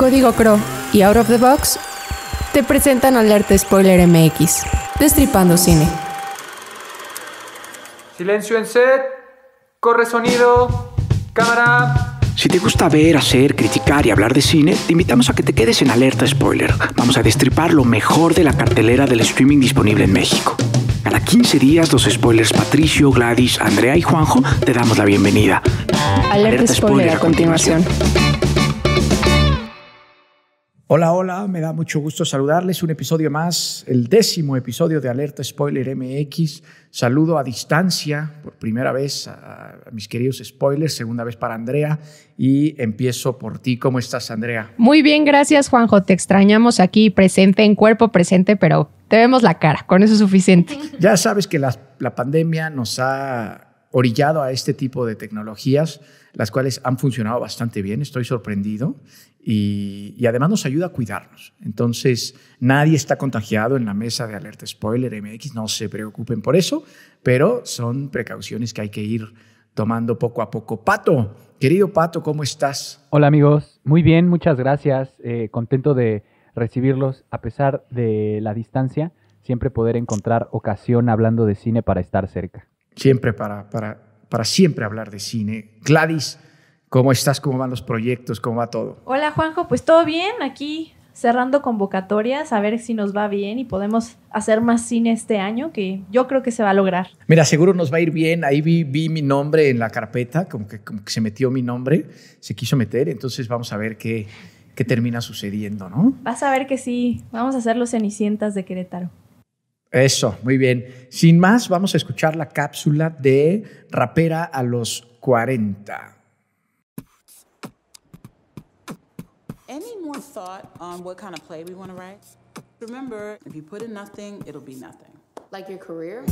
Código Crow y Out of the Box te presentan Alerta Spoiler MX, destripando cine. Silencio en set, corre sonido, cámara. Si te gusta ver, hacer, criticar y hablar de cine, te invitamos a que te quedes en Alerta Spoiler. Vamos a destripar lo mejor de la cartelera del streaming disponible en México. Cada 15 días, los spoilers Patricio, Gladys, Andrea y Juanjo te damos la bienvenida. Alerta, spoiler, A continuación. Hola, hola, me da mucho gusto saludarles. Un episodio más, el décimo episodio de Alerta Spoiler MX. Saludo a distancia por primera vez a, mis queridos spoilers, segunda vez para Andrea. Y empiezo por ti. ¿Cómo estás, Andrea? Muy bien, gracias, Juanjo. Te extrañamos aquí presente en cuerpo, presente, pero te vemos la cara. Con eso es suficiente. Ya sabes que la pandemia nos ha orillado a este tipo de tecnologías, las cuales han funcionado bastante bien, estoy sorprendido, y, además nos ayuda a cuidarnos. Entonces, nadie está contagiado en la mesa de alerta spoiler MX, no se preocupen por eso, pero son precauciones que hay que ir tomando poco a poco. Pato, querido Pato, ¿cómo estás? Hola amigos, muy bien, muchas gracias, eh, contento de recibirlos a pesar de la distancia, siempre poder encontrar ocasión hablando de cine para estar cerca. Siempre para, para, para siempre hablar de cine. Gladys, ¿Cómo estás? ¿Cómo van los proyectos? ¿Cómo va todo? Hola Juanjo, pues todo bien, aquí cerrando convocatorias, a ver si nos va bien y podemos hacer más cine este año, que yo creo que se va a lograr. Mira, seguro nos va a ir bien. Ahí vi, mi nombre en la carpeta, como que, se metió mi nombre, se quiso meter, entonces vamos a ver qué, qué termina sucediendo, ¿no? Vas a ver que sí, vamos a hacer los Cenicientas de Querétaro. Eso, muy bien. Sin más, vamos a escuchar la cápsula de Rapera a los 40. Any more thought on what kind of play we want to write? Remember, if you put in nothing, it'll be nothing. Like your career?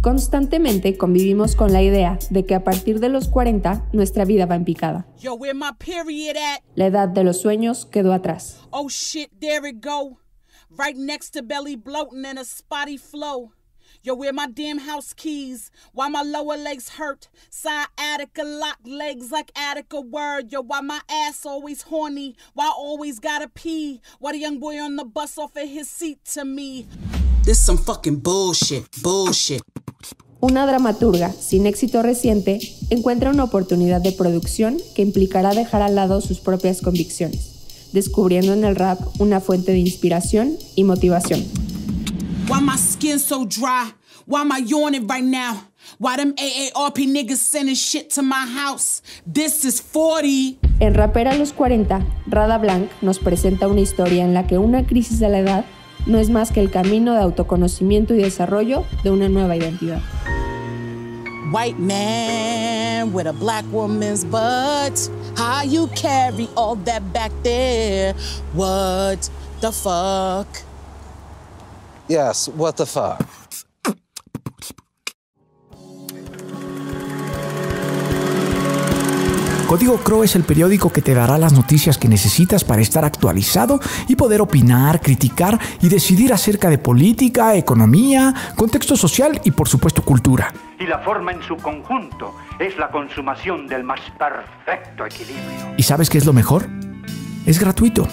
Constantemente convivimos con la idea de que a partir de los 40 nuestra vida va en picada. Yo, where my period at? La edad de los sueños quedó atrás. Oh shit, there it go. Right next to belly bloating and a spotty flow. Yo, where my damn house keys? Why my lower legs hurt? Sciatica lock legs like Attica word. Yo, why my ass always horny? Why always gotta pee? Why the young boy on the bus offer his seat to me? This some fucking bullshit, bullshit. Una dramaturga sin éxito reciente encuentra una oportunidad de producción que implicará dejar al lado sus propias convicciones, descubriendo en el rap una fuente de inspiración y motivación. Why my skin so dry? Why am I yawning right now? Why them AARP niggas sending shit to my house? This is 40. En Rapera los 40, Rada Blanc nos presenta una historia en la que una crisis de la edad no es más que el camino de autoconocimiento y desarrollo de una nueva identidad. White man with a black woman's butt. How you carry all that back there? What the fuck? Yes, what the fuck. Código Crow es el periódico que te dará las noticias que necesitas para estar actualizado y poder opinar, criticar y decidir acerca de política, economía, contexto social y por supuesto cultura. Y la forma en su conjunto es la consumación del más perfecto equilibrio. ¿Y sabes qué es lo mejor? Es gratuito.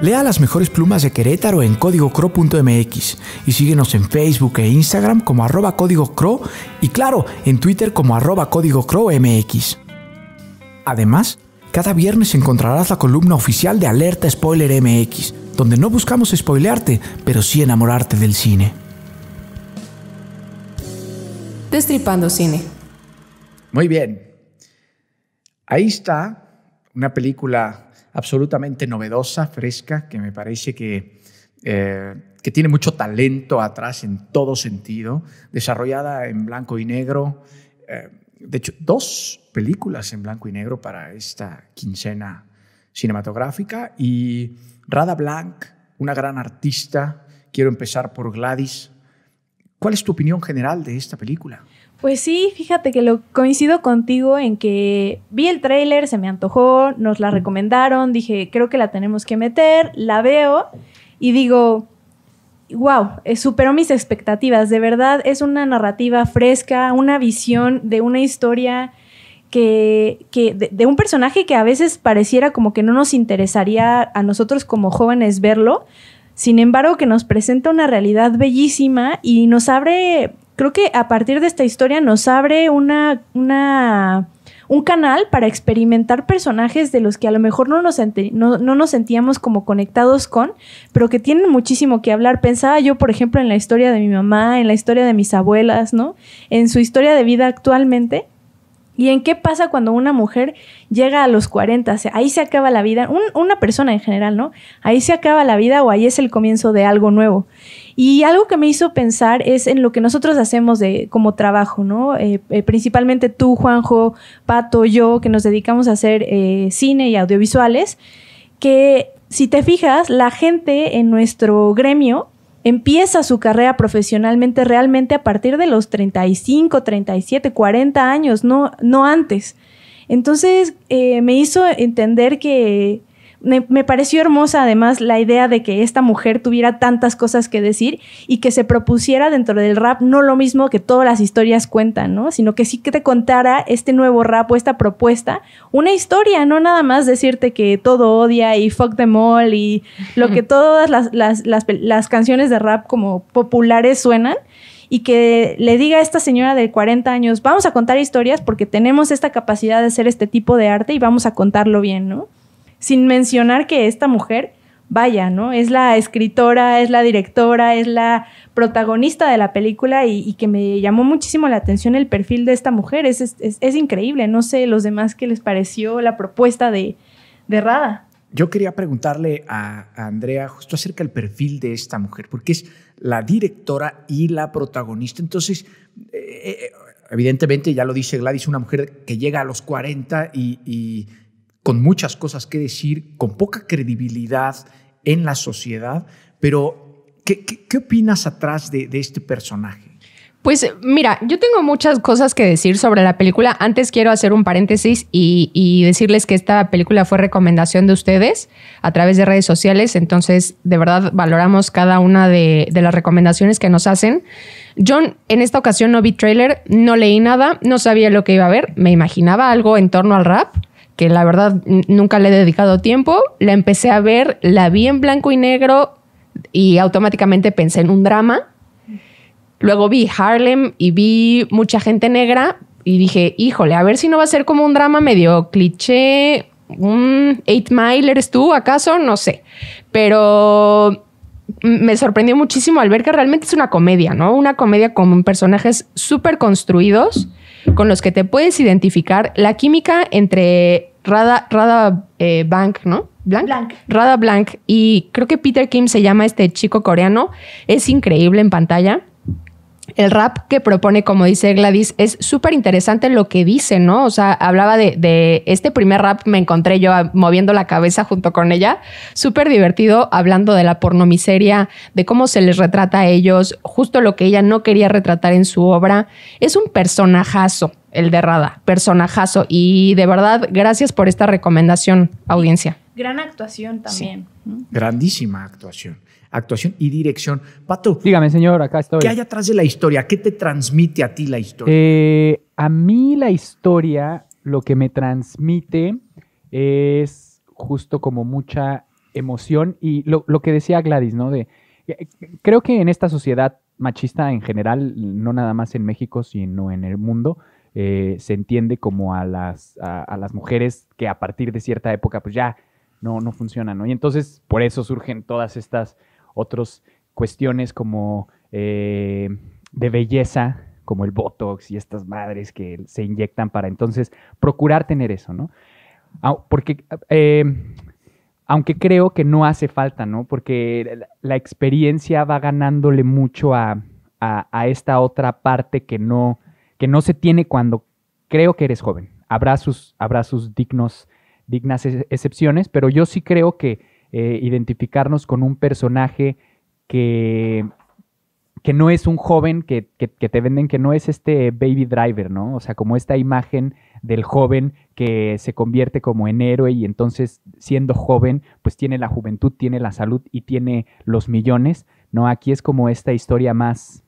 Lea las mejores plumas de Querétaro en códigocro.mx y síguenos en Facebook e Instagram como arroba y claro, en Twitter como arroba Además, cada viernes encontrarás la columna oficial de Alerta Spoiler MX, donde no buscamos spoilearte, pero sí enamorarte del cine. Destripando cine. Muy bien. Ahí está una película absolutamente novedosa, fresca, que me parece que, eh, que tiene mucho talento atrás en todo sentido, desarrollada en blanco y negro. Eh, de hecho, dos películas en blanco y negro para esta quincena cinematográfica y Rada Blanc, una gran artista. Quiero empezar por Gladys. ¿Cuál es tu opinión general de esta película? Pues sí, fíjate que lo coincido contigo en que vi el tráiler, se me antojó, nos la recomendaron, dije, creo que la tenemos que meter, la veo y digo, wow, eh, superó mis expectativas, de verdad es una narrativa fresca, una visión de una historia que, de, un personaje que a veces pareciera como que no nos interesaría a nosotros como jóvenes verlo, sin embargo que nos presenta una realidad bellísima y nos abre creo que a partir de esta historia nos abre una, una un canal para experimentar personajes de los que a lo mejor no nos, no, no nos, sentíamos como conectados con, pero que tienen muchísimo que hablar. Pensaba yo, por ejemplo, en la historia de mi mamá, en la historia de mis abuelas, ¿no? En su historia de vida actualmente. ¿Y en qué pasa cuando una mujer llega a los 40? ahí se acaba la vida, una persona en general, ¿no? Ahí se acaba la vida o ahí es el comienzo de algo nuevo. Y algo que me hizo pensar es en lo que nosotros hacemos de, como trabajo, ¿no? Eh, eh, principalmente tú, Juanjo, Pato, yo, que nos dedicamos a hacer eh, cine y audiovisuales, que si te fijas, la gente en nuestro gremio empieza su carrera profesionalmente realmente a partir de los 35, 37, 40 años, no, no antes. Entonces me hizo entender que me, pareció hermosa además la idea de que esta mujer tuviera tantas cosas que decir y que se propusiera dentro del rap no lo mismo que todas las historias cuentan, ¿no? Sino que sí que te contara este nuevo rap o esta propuesta, una historia, no nada más decirte que todo odia y fuck them all y lo que todas las, las canciones de rap como populares suenan y que le diga a esta señora de 40 años, vamos a contar historias porque tenemos esta capacidad de hacer este tipo de arte y vamos a contarlo bien, ¿no? sin mencionar que esta mujer, vaya, ¿no? Es la escritora, es la directora, es la protagonista de la película y, que me llamó muchísimo la atención el perfil de esta mujer. Es, es, increíble, no sé los demás qué les pareció la propuesta de, de Rada. Yo quería preguntarle a, Andrea justo acerca del perfil de esta mujer, porque es la directora y la protagonista. Entonces, eh, eh, evidentemente, ya lo dice Gladys, una mujer que llega a los 40 y con muchas cosas que decir, con poca credibilidad en la sociedad, pero ¿qué, opinas atrás de, este personaje? Pues mira, yo tengo muchas cosas que decir sobre la película. Antes quiero hacer un paréntesis y, decirles que esta película fue recomendación de ustedes a través de redes sociales. Entonces, de verdad, valoramos cada una de, las recomendaciones que nos hacen. John, en esta ocasión no vi trailer, no leí nada, no sabía lo que iba a ver. Me imaginaba algo en torno al rap que la verdad nunca le he dedicado tiempo. La empecé a ver, la vi en blanco y negro y automáticamente pensé en un drama. Luego vi Harlem y vi mucha gente negra y dije, híjole, a ver si no va a ser como un drama medio cliché, un Eight Mile eres tú, acaso, no sé. Pero me sorprendió muchísimo al ver que realmente es una comedia, ¿no? Una comedia con personajes súper construidos con los que te puedes identificar, la química entre Rada, Rada eh, ¿no? Blank. Rada Blank y creo que Peter Kim se llama este chico coreano, es increíble en pantalla el rap que propone, como dice Gladys, es súper interesante lo que dice, ¿no? O sea, hablaba de, este primer rap, me encontré yo moviendo la cabeza junto con ella, súper divertido, hablando de la pornomiseria, de cómo se les retrata a ellos, justo lo que ella no quería retratar en su obra. Es un personajazo, el de Rada, personajazo. Y de verdad, gracias por esta recomendación, audiencia. Gran actuación también. Grandísima actuación actuación y dirección. Pato. Dígame, señor, acá estoy. ¿Qué hay atrás de la historia? ¿Qué te transmite a ti la historia? Eh, a mí la historia lo que me transmite es justo como mucha emoción y lo, que decía Gladys, ¿no? De, eh, creo que en esta sociedad machista en general, no nada más en México, sino en el mundo, eh, se entiende como a las, las mujeres que a partir de cierta época, pues ya no, no funcionan, ¿no? Y entonces por eso surgen todas estas otras cuestiones como eh, de belleza, como el Botox y estas madres que se inyectan para entonces procurar tener eso, ¿no? Porque, eh, aunque creo que no hace falta, ¿no? Porque la experiencia va ganándole mucho a, esta otra parte que no, que no se tiene cuando creo que eres joven. Habrá sus, dignos, dignas excepciones, pero yo sí creo que eh, identificarnos con un personaje que, que no es un joven que, te venden, que no es este baby driver, ¿no? O sea, como esta imagen del joven que se convierte como en héroe y entonces siendo joven, pues tiene la juventud, tiene la salud y tiene los millones, ¿no? Aquí es como esta historia más,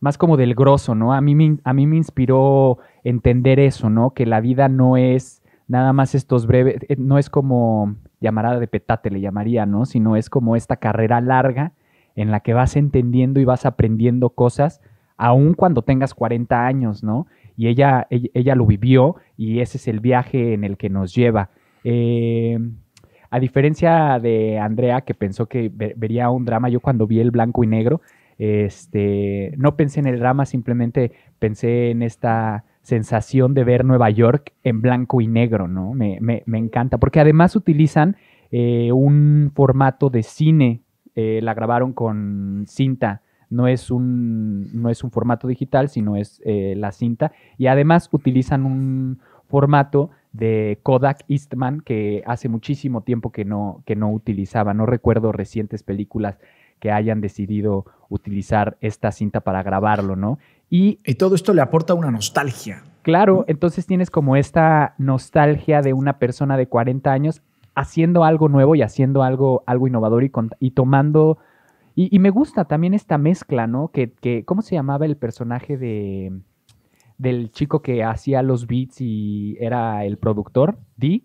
más como del grosso, ¿no? A mí, a mí me inspiró entender eso, ¿no? Que la vida no es nada más estos breves, eh, no es como llamará de petate le llamaría, ¿no? Sino es como esta carrera larga en la que vas entendiendo y vas aprendiendo cosas, aun cuando tengas 40 años, ¿no? Y ella, ella, lo vivió y ese es el viaje en el que nos lleva. Eh, a diferencia de Andrea, que pensó que vería un drama, yo cuando vi el blanco y negro, este, no pensé en el drama, simplemente pensé en esta sensación de ver Nueva York en blanco y negro, ¿no? Me, me, me encanta, porque además utilizan eh, un formato de cine, eh, la grabaron con cinta, no es un, no es un formato digital, sino es eh, la cinta, y además utilizan un formato de Kodak Eastman que hace muchísimo tiempo que no, que no utilizaba, no recuerdo recientes películas hayan decidido utilizar esta cinta para grabarlo, ¿no? Y, y todo esto le aporta una nostalgia. Claro, entonces tienes como esta nostalgia de una persona de 40 años haciendo algo nuevo y haciendo algo, algo innovador y, y tomando... Y, me gusta también esta mezcla, ¿no? Que, ¿Cómo se llamaba el personaje de, del chico que hacía los beats y era el productor? Di.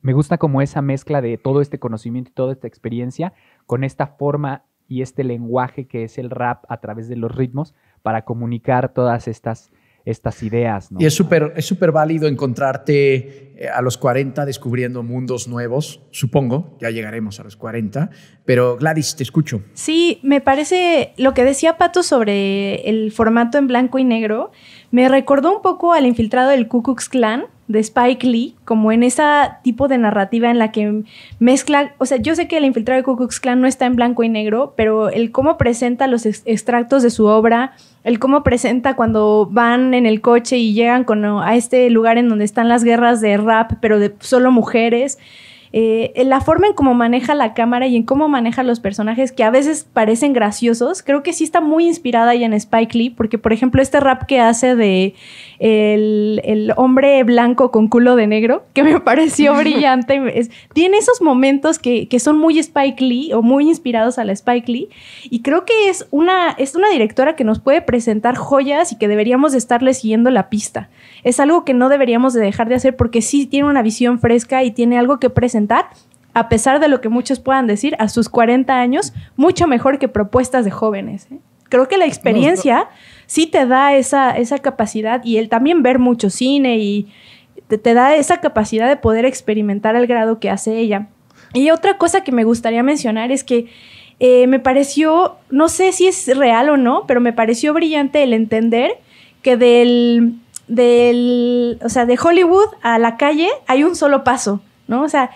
me gusta como esa mezcla de todo este conocimiento y toda esta experiencia con esta forma y este lenguaje que es el rap a través de los ritmos para comunicar todas estas, estas ideas. Y es súper es válido encontrarte eh, a los 40 descubriendo mundos nuevos, supongo, ya llegaremos a los 40, pero Gladys, te escucho. Sí, me parece lo que decía Pato sobre el formato en blanco y negro, me recordó un poco al infiltrado del Ku Klux Klan, de Spike Lee, como en ese tipo de narrativa en la que mezcla, o sea, yo sé que el infiltrado de Ku Klux Klan no está en blanco y negro, pero el cómo presenta los extractos de su obra, el cómo presenta cuando van en el coche y llegan con, a este lugar en donde están las guerras de rap, pero de solo mujeres, eh, la forma en cómo maneja la cámara y en cómo maneja los personajes que a veces parecen graciosos, creo que sí está muy inspirada ya en Spike Lee, porque por ejemplo este rap que hace de el, el hombre blanco con culo de negro, que me pareció brillante, tiene esos momentos que, que, son muy Spike Lee o muy inspirados a la Spike Lee, y creo que es una, es una directora que nos puede presentar joyas y que deberíamos estarle siguiendo la pista. Es algo que no deberíamos de dejar de hacer porque sí tiene una visión fresca y tiene algo que presentar a pesar de lo que muchos puedan decir, a sus 40 años, mucho mejor que propuestas de jóvenes. ¿eh? Creo que la experiencia sí te da esa, esa capacidad y el también ver mucho cine y te, da esa capacidad de poder experimentar al grado que hace ella. Y otra cosa que me gustaría mencionar es que eh, me pareció, no sé si es real o no, pero me pareció brillante el entender que del, del, o sea, de Hollywood a la calle hay un solo paso, ¿no? O sea,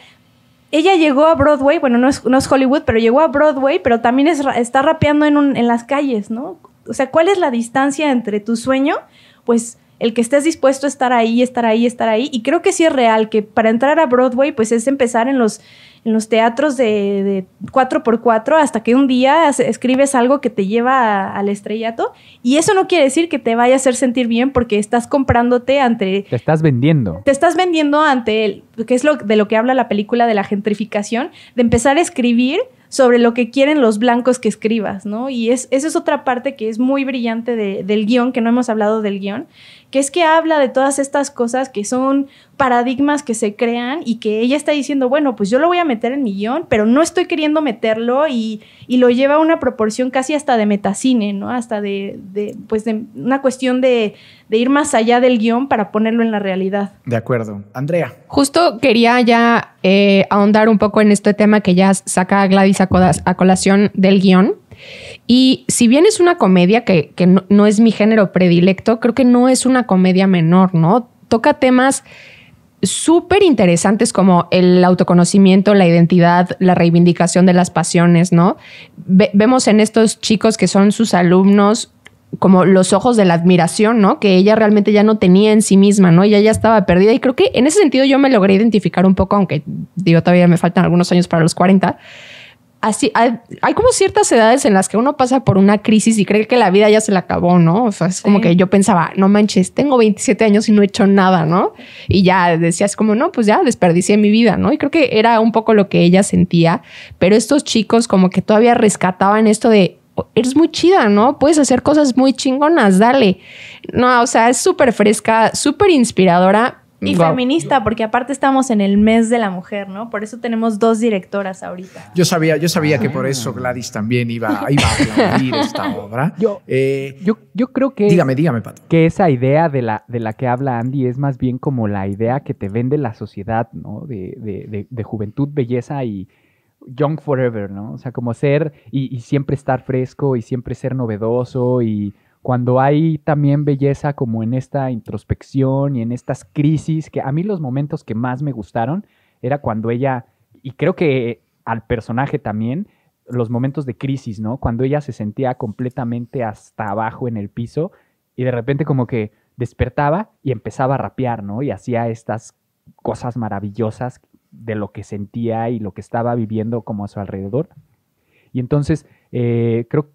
ella llegó a Broadway, bueno, no es, no es Hollywood, pero llegó a Broadway, pero también es, está rapeando en, en las calles, ¿no? O sea, ¿cuál es la distancia entre tu sueño? Pues el que estés dispuesto a estar ahí, estar ahí, estar ahí. Y creo que sí es real, que para entrar a Broadway, pues es empezar en los en los teatros de, 4x4 hasta que un día escribes algo que te lleva al estrellato. Y eso no quiere decir que te vaya a hacer sentir bien porque estás comprándote ante... Te estás vendiendo. Te estás vendiendo ante, que es lo, de lo que habla la película de la gentrificación, de empezar a escribir sobre lo que quieren los blancos que escribas, ¿no? Y es, esa es otra parte que es muy brillante del guión, que no hemos hablado del guión, que es que habla de todas estas cosas que son paradigmas que se crean y que ella está diciendo, bueno, pues yo lo voy a meter en mi guión, pero no estoy queriendo meterlo y, y lo lleva a una proporción casi hasta de metacine, ¿no? Hasta de, pues de una cuestión de, de ir más allá del guión para ponerlo en la realidad. De acuerdo. Andrea. Justo quería ya eh, ahondar un poco en este tema que ya saca Gladys a, a colación del guión y si bien es una comedia que, no, es mi género predilecto, creo que no es una comedia menor, ¿no? Toca temas súper interesantes como el autoconocimiento, la identidad, la reivindicación de las pasiones, ¿no? vemos en estos chicos que son sus alumnos como los ojos de la admiración, ¿no? Que ella realmente ya no tenía en sí misma, ¿no? Ella ya estaba perdida y creo que en ese sentido yo me logré identificar un poco, aunque digo, todavía me faltan algunos años para los 40, así, hay, como ciertas edades en las que uno pasa por una crisis y cree que la vida ya se la acabó, ¿no? O sea, es como que yo pensaba, no manches, tengo 27 años y no he hecho nada, ¿no? Y ya decías como, no, pues ya desperdicié mi vida, ¿no? Y creo que era un poco lo que ella sentía, pero estos chicos como que todavía rescataban esto de, oh, eres muy chida, ¿no? Puedes hacer cosas muy chingonas, dale. No, o sea, es súper fresca, súper inspiradora, y feminista, porque aparte estamos en el mes de la mujer, ¿no? Por eso tenemos dos directoras ahorita. Yo sabía, yo sabía que por ah. eso Gladys también iba, a aplaudir esta obra. Eh, yo, creo que. Dígame, dígame, Pato. Que esa idea de la, de la que habla Andy es más bien como la idea que te vende la sociedad, ¿no? De, de, de, juventud, belleza y young forever, ¿no? O sea, como ser y siempre estar fresco y siempre ser novedoso y cuando hay también belleza como en esta introspección y en estas crisis, que a mí los momentos que más me gustaron era cuando ella, y creo que al personaje también, los momentos de crisis, ¿no? Cuando ella se sentía completamente hasta abajo en el piso y de repente como que despertaba y empezaba a rapear, ¿no? Y hacía estas cosas maravillosas de lo que sentía y lo que estaba viviendo como a su alrededor. Y entonces, eh, creo,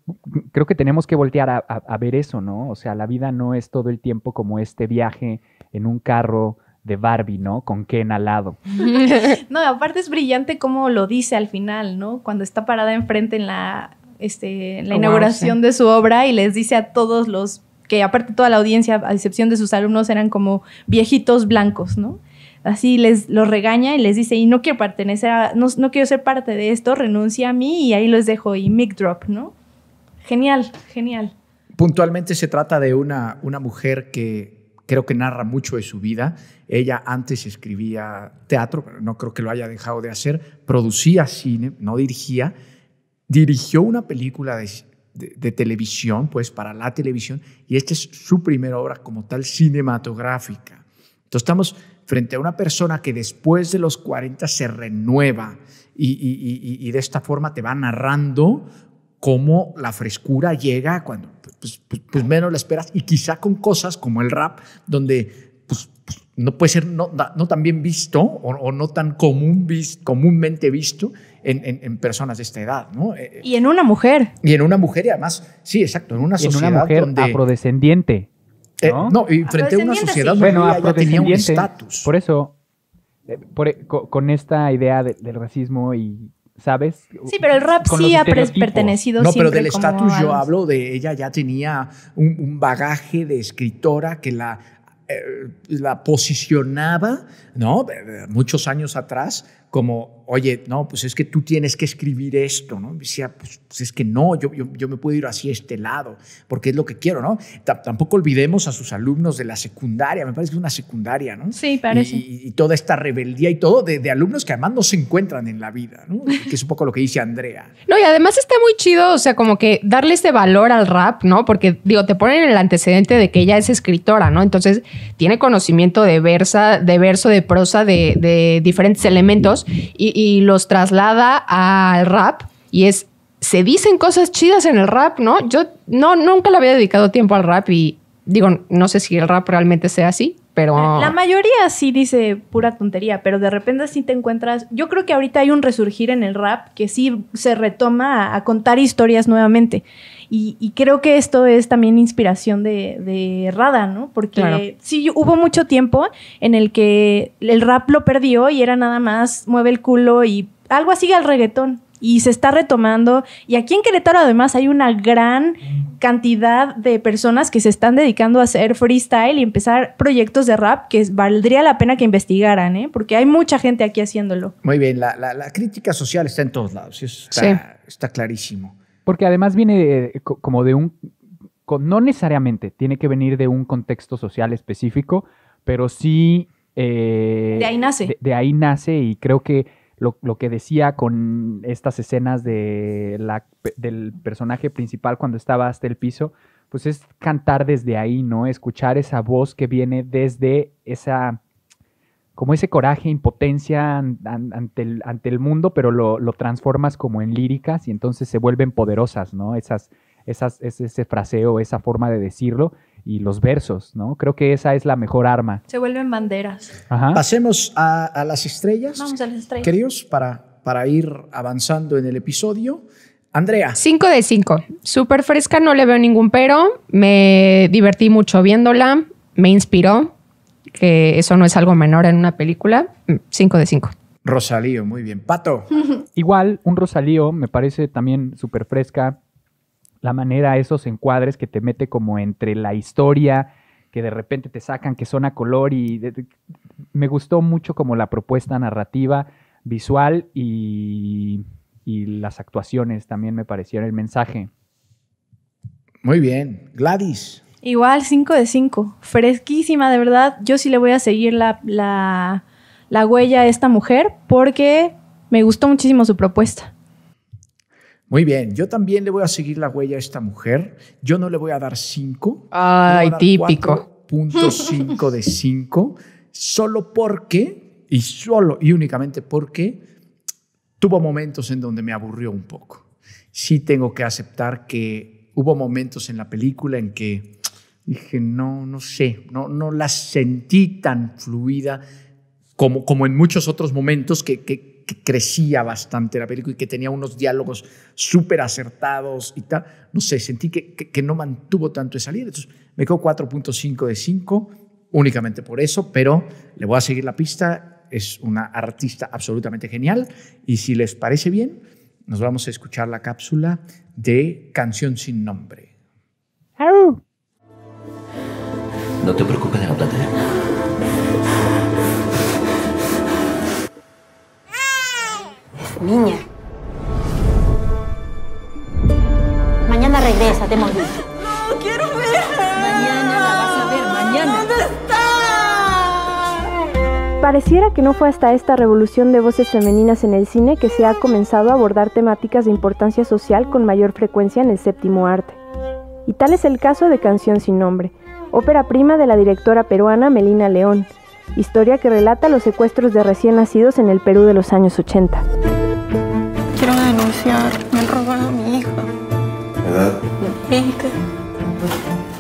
creo, que tenemos que voltear a, ver eso, ¿no? O sea, la vida no es todo el tiempo como este viaje en un carro de Barbie, ¿no? Con Ken al lado. no, aparte es brillante como lo dice al final, ¿no? Cuando está parada enfrente en la, este, la inauguración de su obra y les dice a todos los que aparte toda la audiencia, a excepción de sus alumnos, eran como viejitos blancos, ¿no? así les los regaña y les dice, y no quiero pertenecer a, no, no quiero ser parte de esto, renuncia a mí y ahí los dejo y mic drop, ¿no? Genial, genial. Puntualmente se trata de una, una mujer que creo que narra mucho de su vida. Ella antes escribía teatro, no creo que lo haya dejado de hacer, producía cine, no dirigía, dirigió una película de, de, de, televisión, pues para la televisión, y esta es su primera obra como tal cinematográfica. Entonces estamos frente a una persona que después de los 40 se renueva y, de esta forma te va narrando cómo la frescura llega cuando pues, pues, pues menos la esperas y quizá con cosas como el rap donde pues, pues no puede ser no, no tan bien visto o, no tan común comúnmente visto en, personas de esta edad. Eh, y en una mujer. Y en una mujer y además, sí, exacto, en una sociedad. mujer afrodescendiente. Eh, ¿no? y frente a una sociedad bueno, ya tenía un estatus. Por eso, e, con esta idea del racismo y ¿sabes? Sí, pero el rap sí ha pertenecido No, pero del estatus yo hablo de ella ya tenía un, bagaje de escritora que la, eh, la posicionaba, ¿no? Muchos años atrás como oye, no, pues es que tú tienes que escribir esto, ¿no? Decía, pues, pues es que no, yo, yo, me puedo ir a este lado, porque es lo que quiero, ¿no? tampoco olvidemos a sus alumnos de la secundaria, me parece que es una secundaria, ¿no? Sí, parece. Y, toda esta rebeldía y todo de, alumnos que además no se encuentran en la vida, ¿no? Que es un poco lo que dice Andrea. No, y además está muy chido, o sea, como que darle ese valor al rap, ¿no? Porque, digo, te ponen el antecedente de que ella es escritora, ¿no? Entonces, tiene conocimiento de versa, de verso, de prosa, de, de diferentes elementos y y los traslada al rap y es, se dicen cosas chidas en el rap, ¿no? Yo no, nunca le había dedicado tiempo al rap y digo, no sé si el rap realmente sea así, pero... La mayoría sí dice pura tontería, pero de repente sí te encuentras... Yo creo que ahorita hay un resurgir en el rap que sí se retoma a contar historias nuevamente. Y, creo que esto es también inspiración de, Rada, ¿no? Porque sí, hubo mucho tiempo en el que el rap lo perdió y era nada más mueve el culo y algo así al reggaetón y se está retomando. Y aquí en Querétaro además hay una gran cantidad de personas que se están dedicando a hacer freestyle y empezar proyectos de rap que valdría la pena que investigaran, ¿eh? porque hay mucha gente aquí haciéndolo. Muy bien, la, crítica social está en todos lados, está, sí. está clarísimo. Porque además viene eh, como de un, no necesariamente tiene que venir de un contexto social específico, pero sí... Eh, de ahí nace. De, ahí nace y creo que lo, lo, que decía con estas escenas de la, del personaje principal cuando estaba hasta el piso, pues es cantar desde ahí, ¿no? Escuchar esa voz que viene desde esa como ese coraje, impotencia ante, el, ante, el, mundo, pero lo, transformas como en líricas y entonces se vuelven poderosas, ¿no? Esas, esas, ese fraseo, esa forma de decirlo y los versos, ¿no? Creo que esa es la mejor arma. Se vuelven banderas. Ajá. Pasemos a, las estrellas. Vamos a las estrellas. Queridos, para, para ir avanzando en el episodio. Andrea. 5 de 5. Súper fresca, no le veo ningún pero. Me divertí mucho viéndola, me inspiró, que eso no es algo menor en una película, 5 mm, de 5. Rosalío, muy bien. Pato. Igual, un Rosalío me parece también súper fresca la manera, esos encuadres que te mete como entre la historia, que de repente te sacan, que son a color y me gustó mucho como la propuesta narrativa, visual y, y las actuaciones también me parecieron el mensaje. Muy bien. Gladys. Igual, 5 de 5. Fresquísima, de verdad. Yo sí le voy a seguir la, huella a esta mujer porque me gustó muchísimo su propuesta. Muy bien, yo también le voy a seguir la huella a esta mujer. Yo no le voy a dar 5. Ay, típico. 5.5 de 5, solo porque, y solo y únicamente porque, tuvo momentos en donde me aburrió un poco. Sí tengo que aceptar que hubo momentos en la película en que dije, no, no sé, no, no la sentí tan fluida como, como en muchos otros momentos que, crecía bastante la película y que tenía unos diálogos súper acertados y tal. No sé, sentí que, no mantuvo tanto esa línea. Entonces me quedo 4.5 de 5 únicamente por eso, pero le voy a seguir la pista. Es una artista absolutamente genial y si les parece bien, nos vamos a escuchar la cápsula de Canción sin nombre. No te preocupes de la Es ¿eh? Niña. Mañana regresa, te hemos No, quiero ver. Mañana la vas a ver, mañana. ¿Dónde está? Pareciera que no fue hasta esta revolución de voces femeninas en el cine que se ha comenzado a abordar temáticas de importancia social con mayor frecuencia en el séptimo arte. Y tal es el caso de Canción sin nombre, ópera prima de la directora peruana Melina León, historia que relata los secuestros de recién nacidos en el Perú de los años 80. Quiero denunciar, me han robado a mi hija. ¿Edad? 20.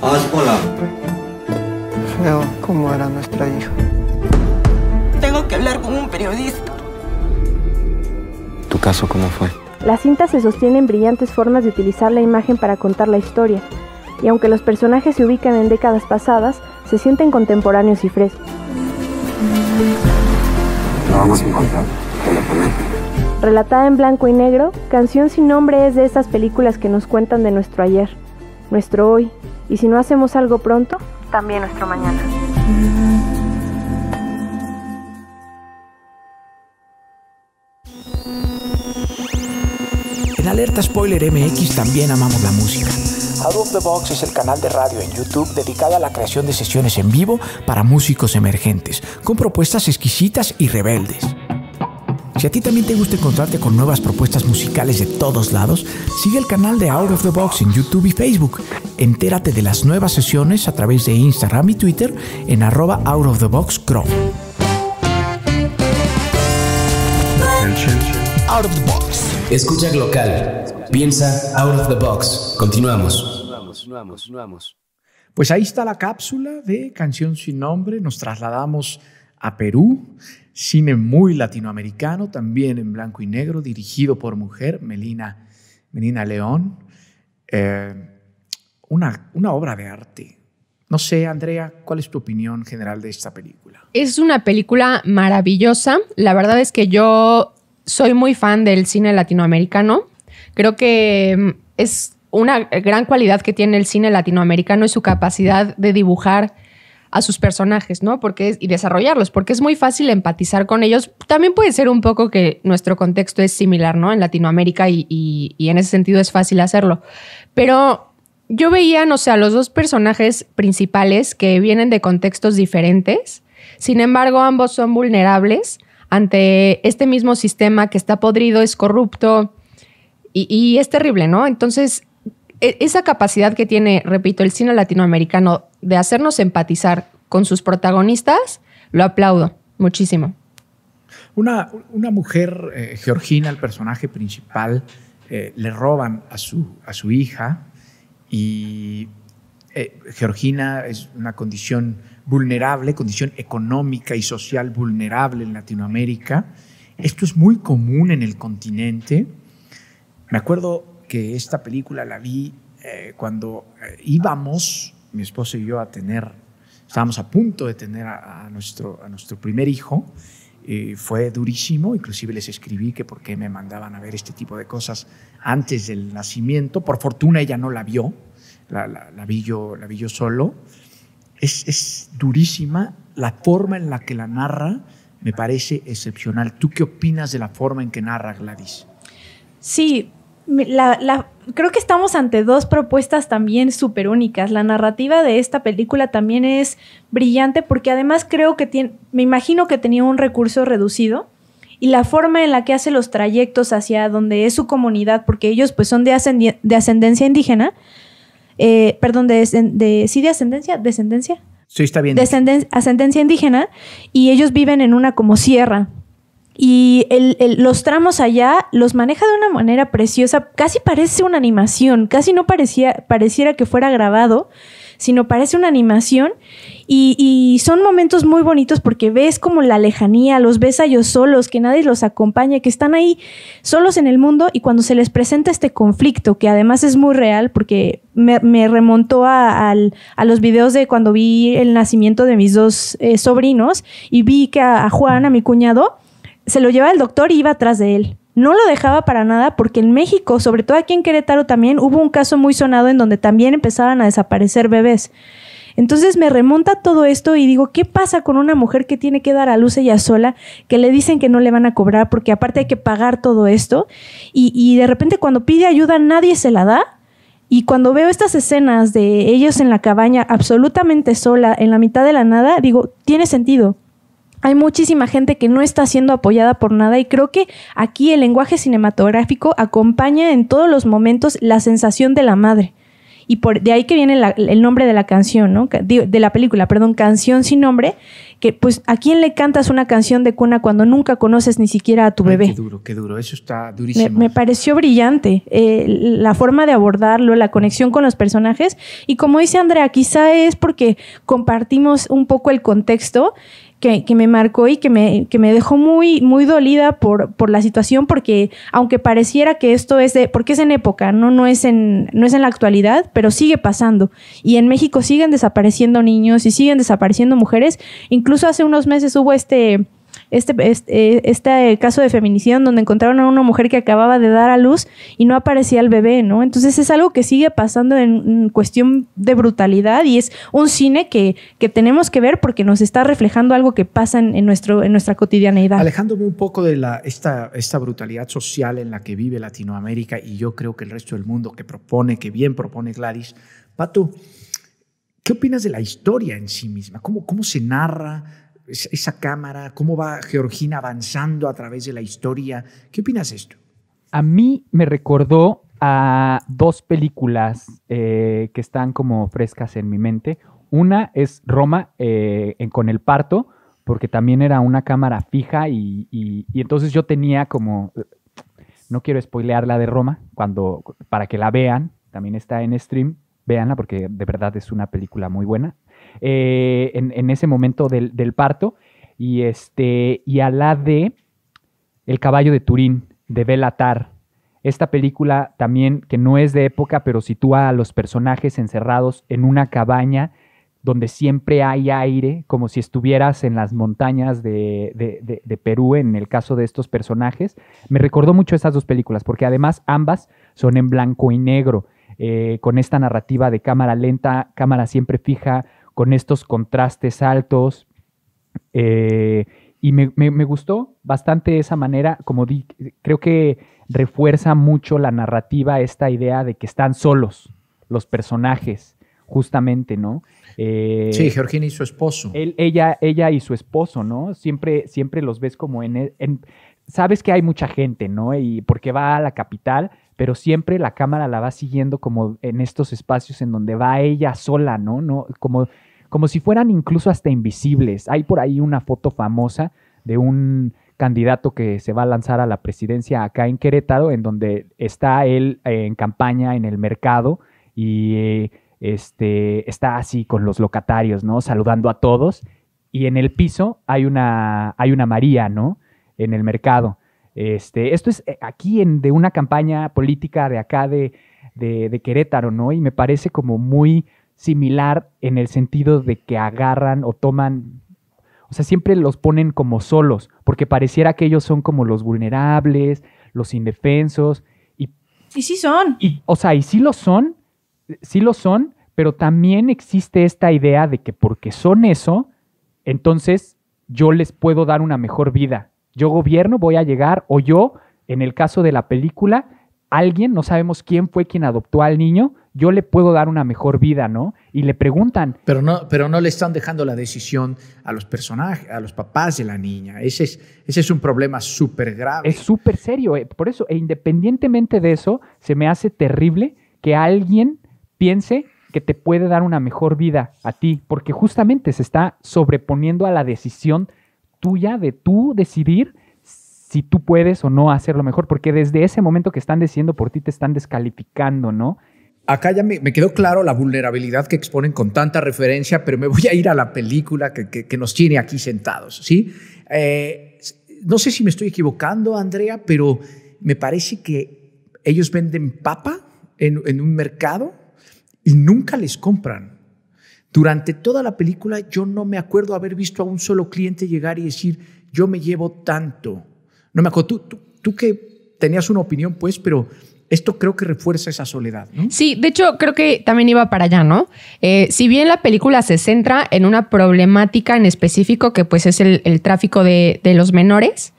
hola. Ah, Veo cómo era nuestra hija. Tengo que hablar con un periodista. ¿Tu caso cómo fue? La cinta se sostiene en brillantes formas de utilizar la imagen para contar la historia, y aunque los personajes se ubican en décadas pasadas, se sienten contemporáneos y frescos. Relatada en blanco y negro, Canción sin nombre es de estas películas que nos cuentan de nuestro ayer, nuestro hoy, y si no hacemos algo pronto, también nuestro mañana. En Alerta Spoiler MX también amamos la música. Out of the Box es el canal de radio en YouTube dedicado a la creación de sesiones en vivo para músicos emergentes, con propuestas exquisitas y rebeldes. Si a ti también te gusta encontrarte con nuevas propuestas musicales de todos lados, sigue el canal de Out of the Box en YouTube y Facebook. Entérate de las nuevas sesiones a través de Instagram y Twitter en arroba Out of the Box Chrome. Box. Escucha Glocal. Piensa out of the box. Continuamos. Pues ahí está la cápsula de Canción sin nombre. Nos trasladamos a Perú, cine muy latinoamericano, también en blanco y negro, dirigido por mujer, Melina, León. Eh, una, una obra de arte, no sé, Andrea, ¿cuál es tu opinión general de esta película? Es una película maravillosa. La verdad es que yo soy muy fan del cine latinoamericano. Creo que mm, es una gran cualidad que tiene el cine latinoamericano es su capacidad de dibujar a sus personajes, ¿no? Porque es, y desarrollarlos, porque es muy fácil empatizar con ellos. También puede ser un poco que nuestro contexto es similar, ¿no? En Latinoamérica y, y en ese sentido es fácil hacerlo. Pero yo veía, no sé, los dos personajes principales que vienen de contextos diferentes. Sin embargo, ambos son vulnerables ante este mismo sistema que está podrido, es corrupto, y, es terrible, ¿no? Entonces, e, esa capacidad que tiene, repito, el cine latinoamericano de hacernos empatizar con sus protagonistas, lo aplaudo muchísimo. Una, mujer, eh, Georgina, el personaje principal, eh, le roban a su, a su hija y eh, Georgina es una condición vulnerable, condición económica y social vulnerable en Latinoamérica. Esto es muy común en el continente me acuerdo que esta película la vi eh, cuando eh, íbamos, mi esposo y yo, a tener, estábamos a punto de tener a, nuestro, primer hijo. fue durísimo, inclusive les escribí que por qué me mandaban a ver este tipo de cosas antes del nacimiento. Por fortuna ella no la vio, la, vi, yo, solo. Es, es, durísima la forma en la que la narra, me parece excepcional. ¿Tú qué opinas de la forma en que narra Gladys? Sí, la, creo que estamos ante dos propuestas también súper únicas. La narrativa de esta película también es brillante porque además creo que tiene, me imagino que tenía un recurso reducido y la forma en la que hace los trayectos hacia donde es su comunidad, porque ellos pues son de, ascendencia indígena, eh, perdón, de, sí, de ascendencia, descendencia. Sí, está bien. ascendencia indígena y ellos viven en una como sierra. Y los tramos allá los maneja de una manera preciosa. Casi parece una animación. Casi no parecía, pareciera que fuera grabado, sino parece una animación. Y, son momentos muy bonitos porque ves como la lejanía, los ves a ellos solos, que nadie los acompaña, que están ahí solos en el mundo. Y cuando se les presenta este conflicto, que además es muy real porque me, me remontó a, los videos de cuando vi el nacimiento de mis dos eh, sobrinos y vi que a Juan, a mi cuñado, se lo lleva el doctor y iba atrás de él. No lo dejaba para nada porque en México, sobre todo aquí en Querétaro también, hubo un caso muy sonado en donde también empezaban a desaparecer bebés. Entonces me remonta todo esto y digo, ¿qué pasa con una mujer que tiene que dar a luz ella sola, que le dicen que no le van a cobrar porque aparte hay que pagar todo esto? Y, y de repente cuando pide ayuda nadie se la da. Y cuando veo estas escenas de ellos en la cabaña absolutamente sola, en la mitad de la nada, digo, tiene sentido hay muchísima gente que no está siendo apoyada por nada y creo que aquí el lenguaje cinematográfico acompaña en todos los momentos la sensación de la madre. Y por, de ahí que viene el nombre de la canción, ¿no? De, la película, perdón, canción sin nombre, que pues a quién le cantas una canción de cuna cuando nunca conoces ni siquiera a tu bebé. qué duro, qué duro, eso está durísimo. Me, pareció brillante eh, la forma de abordarlo, la conexión con los personajes y como dice Andrea, quizá es porque compartimos un poco el contexto que, me marcó y que me, que me dejó muy, muy dolida por, por la situación, porque aunque pareciera que esto es de, porque es en época, ¿no? No es en, no es en la actualidad, pero sigue pasando. Y en México siguen desapareciendo niños y siguen desapareciendo mujeres. Incluso hace unos meses hubo este este, este, este, caso de feminicidio donde encontraron a una mujer que acababa de dar a luz y no aparecía el bebé, ¿no? Entonces es algo que sigue pasando en, cuestión de brutalidad y es un cine que, que tenemos que ver porque nos está reflejando algo que pasa en, nuestro, en nuestra cotidianeidad. Alejándome un poco de la, esta, esta brutalidad social en la que vive Latinoamérica y yo creo que el resto del mundo que propone, que bien propone Gladys, Pato, ¿qué opinas de la historia en sí misma? ¿Cómo, cómo se narra? esa cámara, cómo va Georgina avanzando a través de la historia. ¿Qué opinas de esto? A mí me recordó a dos películas eh, que están como frescas en mi mente. Una es Roma eh, con el parto, porque también era una cámara fija y, entonces yo tenía como, no quiero spoilear la de Roma, cuando, para que la vean, también está en stream, véanla porque de verdad es una película muy buena. Eh, en, ese momento del, parto, y, este, y a la de El caballo de Turín, de Belatar. Esta película también, que no es de época, pero sitúa a los personajes encerrados en una cabaña donde siempre hay aire, como si estuvieras en las montañas de, Perú, en el caso de estos personajes. Me recordó mucho esas dos películas, porque además ambas son en blanco y negro, eh, con esta narrativa de cámara lenta, cámara siempre fija, con estos contrastes altos. Eh, y me, gustó bastante esa manera, como creo que refuerza mucho la narrativa, esta idea de que están solos los personajes, justamente, ¿no? Eh, sí, Georgina y su esposo. ella, ella y su esposo, ¿no? Siempre, siempre los ves como e, en, Sabes que hay mucha gente, ¿no? Y porque va a la capital, pero siempre la cámara la va siguiendo como en estos espacios en donde va ella sola, ¿no? ¿No? Como, como si fueran incluso hasta invisibles. Hay por ahí una foto famosa de un candidato que se va a lanzar a la presidencia acá en Querétaro, en donde está él eh, en campaña en el mercado y eh, este, está así con los locatarios, ¿no? Saludando a todos. Y en el piso hay una, hay una María, ¿no? En el mercado. Este, esto es eh, aquí en, de una campaña política de acá de, Querétaro, ¿no? Y me parece como muy similar en el sentido de que agarran o toman, o sea, siempre los ponen como solos, porque pareciera que ellos son como los vulnerables, los indefensos. Y, sí son. o sea, y sí lo son, sí lo son, pero también existe esta idea de que porque son eso, entonces yo les puedo dar una mejor vida yo gobierno, voy a llegar, o yo, en el caso de la película, alguien, no sabemos quién fue quien adoptó al niño, yo le puedo dar una mejor vida, ¿no? Y le preguntan. Pero no, pero no le están dejando la decisión a los personajes, a los papás de la niña. Ese es, ese es un problema súper grave. Es súper serio. Eh. Por eso, e independientemente de eso, se me hace terrible que alguien piense que te puede dar una mejor vida a ti, porque justamente se está sobreponiendo a la decisión tuya, de tú decidir si tú puedes o no hacerlo mejor, porque desde ese momento que están diciendo por ti te están descalificando, ¿no? Acá ya me, quedó claro la vulnerabilidad que exponen con tanta referencia, pero me voy a ir a la película que, nos tiene aquí sentados, ¿sí? Eh, no sé si me estoy equivocando, Andrea, pero me parece que ellos venden papa en un mercado y nunca les compran. Durante toda la película yo no me acuerdo haber visto a un solo cliente llegar y decir, yo me llevo tanto. No me acuerdo, tú, tú, que tenías una opinión, pues, pero esto creo que refuerza esa soledad. ¿no? Sí, de hecho creo que también iba para allá, ¿no? Eh, si bien la película se centra en una problemática en específico, que pues es el, tráfico de, de los menores,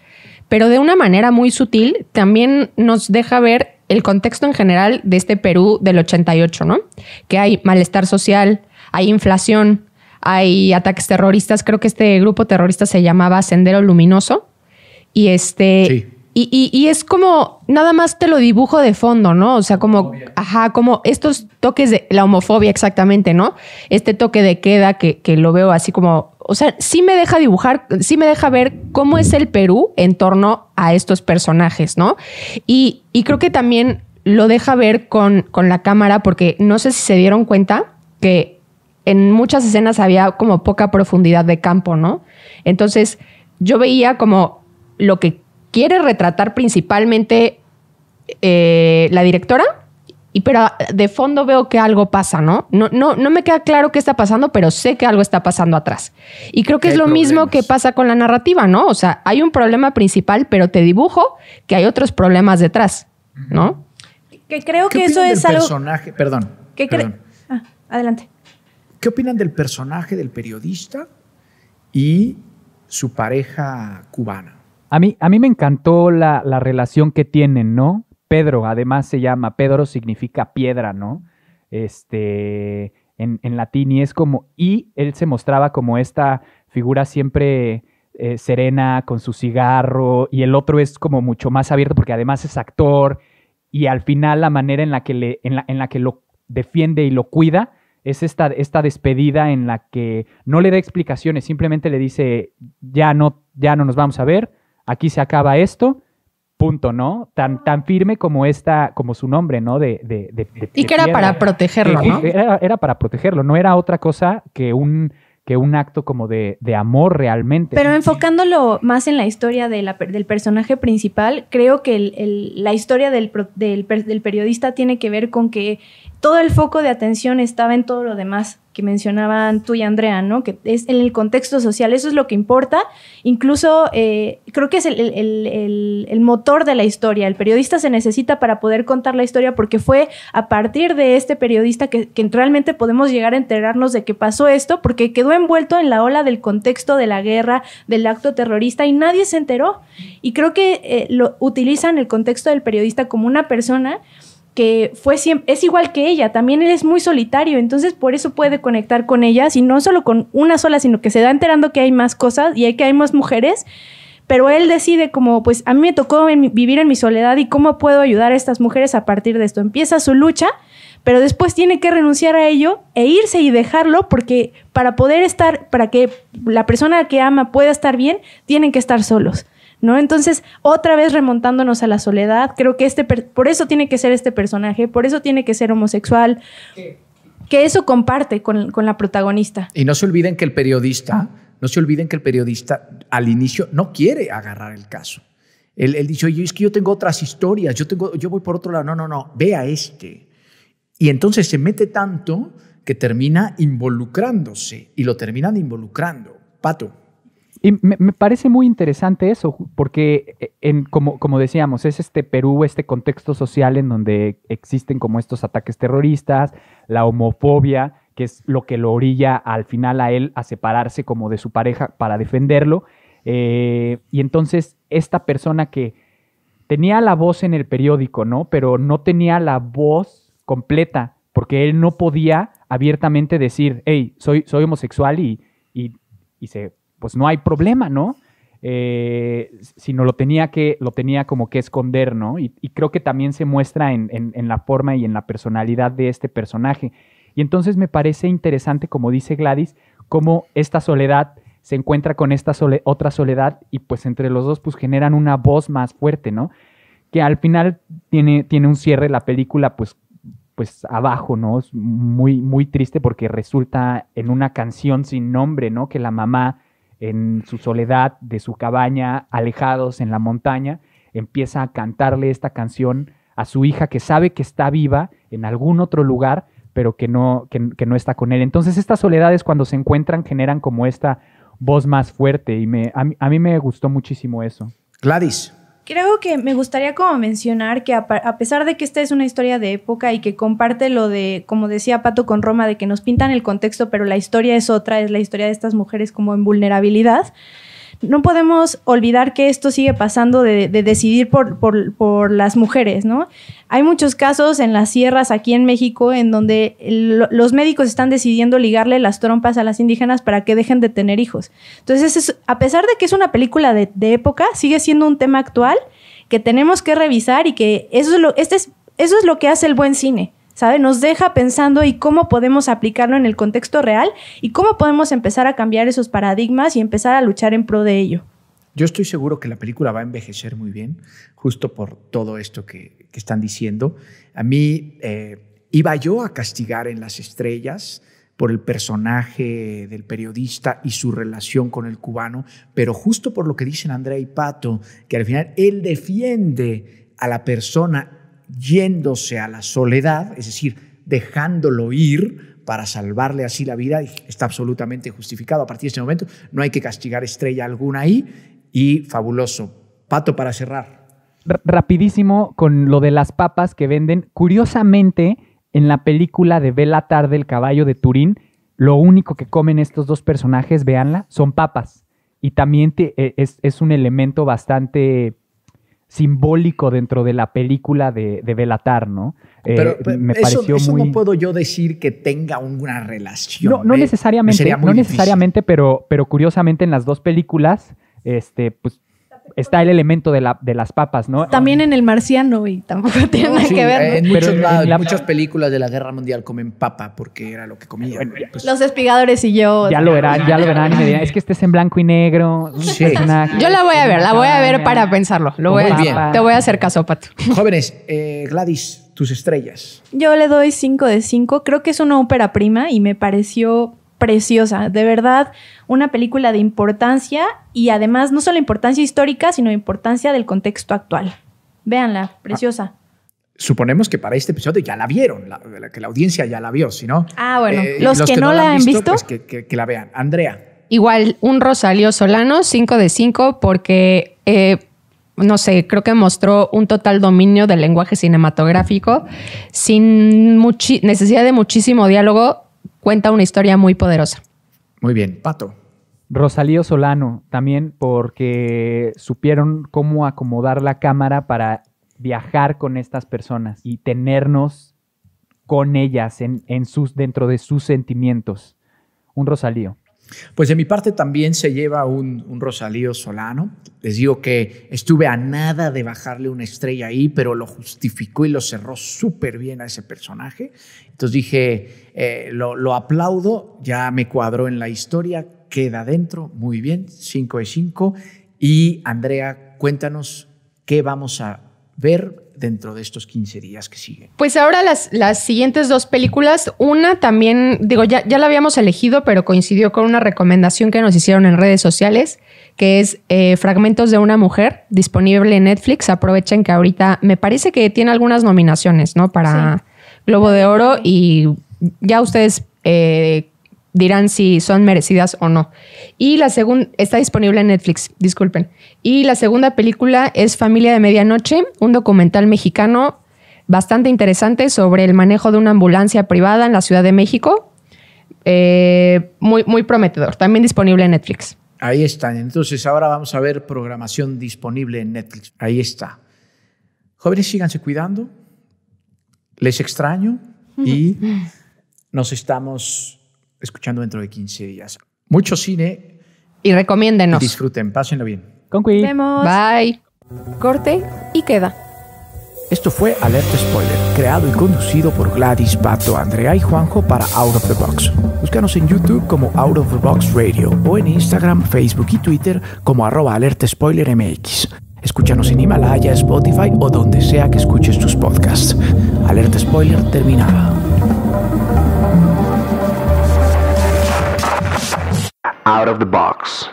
pero de una manera muy sutil también nos deja ver el contexto en general de este Perú del 88, ¿no? Que hay malestar social, hay inflación, hay ataques terroristas. Creo que este grupo terrorista se llamaba Sendero Luminoso. Y este. Y, es como, nada más te lo dibujo de fondo, ¿no? O sea, como, ajá, como estos toques de la homofobia exactamente, ¿no? Este toque de queda que, lo veo así como, o sea, sí me deja dibujar, sí me deja ver cómo es el Perú en torno a estos personajes, ¿no? Y, creo que también lo deja ver con, con la cámara, porque no sé si se dieron cuenta que en muchas escenas había como poca profundidad de campo, ¿no? Entonces yo veía como lo que quiere retratar principalmente eh, la directora, y pero ah, de fondo veo que algo pasa, ¿no? No, ¿no? no me queda claro qué está pasando, pero sé que algo está pasando atrás. Y creo que es lo mismo que pasa con la narrativa, ¿no? O sea, hay un problema principal, pero te dibujo que hay otros problemas detrás, ¿no? Que creo que eso es del algo... Personaje? Perdón. Ah, adelante. ¿Qué opinan del personaje del periodista y su pareja cubana? A mí, a mí me encantó la, relación que tienen, ¿no? Pedro, además se llama, Pedro significa piedra, ¿no? Este, en, latín y es como, y él se mostraba como esta figura siempre eh, serena con su cigarro y el otro es como mucho más abierto porque además es actor y al final la manera en la que, en la que lo defiende y lo cuida es esta, esta despedida en la que no le da explicaciones, simplemente le dice, ya no, ya no nos vamos a ver, aquí se acaba esto, punto, ¿no? Tan, tan firme como esta, como su nombre, ¿no? De, de, y que era para protegerlo, ¿no? era, para protegerlo, no era otra cosa que un que un acto como de, de amor realmente. Pero enfocándolo más en la historia del personaje principal, creo que el, la historia del, del, del periodista tiene que ver con que todo el foco de atención estaba en todo lo demás que mencionaban tú y Andrea, ¿no? Que es en el contexto social, eso es lo que importa. Incluso eh, creo que es el, motor de la historia. El periodista se necesita para poder contar la historia porque fue a partir de este periodista que, realmente podemos llegar a enterarnos de qué pasó esto, porque quedó envuelto en la ola del contexto de la guerra, del acto terrorista y nadie se enteró. Y creo que eh, lo utilizan el contexto del periodista como una persona que fue es igual que ella, también él es muy solitario, entonces por eso puede conectar con ellas y no solo con una sola, sino que se da enterando que hay más cosas y hay que hay más mujeres, pero él decide como, pues a mí me tocó vivir en mi soledad y cómo puedo ayudar a estas mujeres a partir de esto. Empieza su lucha, pero después tiene que renunciar a ello e irse y dejarlo porque para poder estar, para que la persona que ama pueda estar bien, tienen que estar solos. Entonces, otra vez remontándonos a la soledad, creo que este, por eso tiene que ser este personaje, por eso tiene que ser homosexual, que eso comparte con, la protagonista. Y no se olviden que el periodista, no se olviden que el periodista al inicio no quiere agarrar el caso. Él, dice, oye, es que yo tengo otras historias, yo, tengo, yo voy por otro lado, no, no, no, vea este. Y entonces se mete tanto que termina involucrándose y lo terminan involucrando. Pato. Y me, parece muy interesante eso, porque eh, en, como, como decíamos, es este Perú, este contexto social en donde existen como estos ataques terroristas, la homofobia, que es lo que lo orilla al final a él a separarse como de su pareja para defenderlo. Eh, y entonces esta persona que tenía la voz en el periódico, ¿no? Pero no tenía la voz completa, porque él no podía abiertamente decir, hey, soy, soy homosexual y, y, y se pues no hay problema, ¿no? Eh, sino lo tenía que, lo tenía como que esconder, ¿no? Y, creo que también se muestra en, la forma y en la personalidad de este personaje. Y entonces me parece interesante, como dice Gladys, cómo esta soledad se encuentra con esta otra soledad y pues entre los dos pues generan una voz más fuerte, ¿no? Que al final tiene, tiene un cierre la película pues, pues abajo, ¿no? Es muy, muy triste porque resulta en una canción sin nombre, ¿no? Que la mamá en su soledad de su cabaña, alejados en la montaña, empieza a cantarle esta canción a su hija que sabe que está viva en algún otro lugar, pero que no, que, no está con él. Entonces estas soledades cuando se encuentran generan como esta voz más fuerte y me, a, a mí me gustó muchísimo eso. Gladys. Creo que me gustaría como mencionar que a, pesar de que esta es una historia de época y que comparte lo de, como decía Pato con Roma, de que nos pintan el contexto, pero la historia es otra, es la historia de estas mujeres como en vulnerabilidad, no podemos olvidar que esto sigue pasando de, decidir por, las mujeres, ¿no? Hay muchos casos en las sierras aquí en México en donde los médicos están decidiendo ligarle las trompas a las indígenas para que dejen de tener hijos. Entonces, a pesar de que es una película de, época, sigue siendo un tema actual que tenemos que revisar y que eso es lo este que hace el buen cine. ¿sabe? Nos deja pensando y cómo podemos aplicarlo en el contexto real y cómo podemos empezar a cambiar esos paradigmas y empezar a luchar en pro de ello. Yo estoy seguro que la película va a envejecer muy bien, justo por todo esto que, que están diciendo. A mí eh, iba yo a castigar en las estrellas por el personaje del periodista y su relación con el cubano, pero justo por lo que dicen Andrea y Pato, que al final él defiende a la persona yéndose a la soledad, es decir, dejándolo ir para salvarle así la vida, está absolutamente justificado. A partir de ese momento no hay que castigar estrella alguna ahí y fabuloso. Pato para cerrar. rapidísimo con lo de las papas que venden. Curiosamente, en la película de vela Tarde, el caballo de Turín, lo único que comen estos dos personajes, véanla, son papas. Y también e, es, es un elemento bastante simbólico dentro de la película de, de Belatar, ¿no? Eh, pero, me eso, pareció eso muy... no puedo yo decir que tenga una relación. No, ¿eh? necesariamente, no necesariamente, pero, pero curiosamente en las dos películas, este, pues está el elemento de, la, de las papas, ¿no? También en El Marciano, y tampoco tiene nada que ver. En, en muchas películas de la Guerra Mundial comen papa porque era lo que comían. Pues. los espigadores y yo. Ya lo verán, ya lo verán es que estés en blanco y negro. yo la voy a ver, la voy a ver para pensarlo. Te voy a hacer caso, Jóvenes, eh, Gladys, tus estrellas. Yo le doy 5 de 5. Creo que es una ópera prima y me pareció preciosa, de verdad, una película de importancia y además no solo importancia histórica, sino importancia del contexto actual. Véanla, ah. preciosa. suponemos que para este episodio ya la vieron, que la audiencia ya la vio, si no. Ah, bueno, eh, los, que, no, la han visto, pues que, la vean. Andrea. Igual, un Rosalío Solano, 5 de 5, porque, eh, no sé, creo que mostró un total dominio del lenguaje cinematográfico, sin necesidad de muchísimo diálogo, cuenta una historia muy poderosa. Muy bien, Pato. Rosalío Solano, también porque supieron cómo acomodar la cámara para viajar con estas personas y tenernos con ellas en sus, dentro de sus sentimientos. Un Rosalío. Pues de mi parte también se lleva un, Rosalío Solano. Les digo que estuve a nada de bajarle una estrella ahí, pero lo justificó y lo cerró súper bien a ese personaje. Entonces dije, eh, lo, aplaudo, ya me cuadró en la historia, queda dentro, muy bien, 5 de 5. Y Andrea, cuéntanos qué vamos a ver dentro de estos 15 días que siguen? Pues ahora las, las siguientes dos películas, una también, digo, ya, ya la habíamos elegido, pero coincidió con una recomendación que nos hicieron en redes sociales, que es eh, Fragmentos de una mujer, disponible en Netflix. Aprovechen que ahorita me parece que tiene algunas nominaciones, ¿no? Para Globo de Oro y ya ustedes... Eh, dirán si son merecidas o no. Y la segunda, está disponible en Netflix, disculpen. Y la segunda película es Familia de Medianoche, un documental mexicano bastante interesante sobre el manejo de una ambulancia privada en la Ciudad de México. Eh, muy, muy prometedor, también disponible en Netflix. Ahí están. Entonces ahora vamos a ver programación disponible en Netflix. Ahí está. Jóvenes, síganse cuidando. Les extraño y nos estamos escuchando dentro de 15 días. Mucho cine. Y recomiéndenos. disfruten, pásenlo bien. Con Vemos. Bye. Corte y queda. Esto fue Alerta Spoiler, creado y conducido por Gladys Bato, Andrea y Juanjo para Out of the Box. Búscanos en YouTube como Out of the Box Radio o en Instagram, Facebook y Twitter como arroba alertaspoilermx. Escúchanos en Himalaya, Spotify o donde sea que escuches tus podcasts. Alerta Spoiler terminada. out of the box.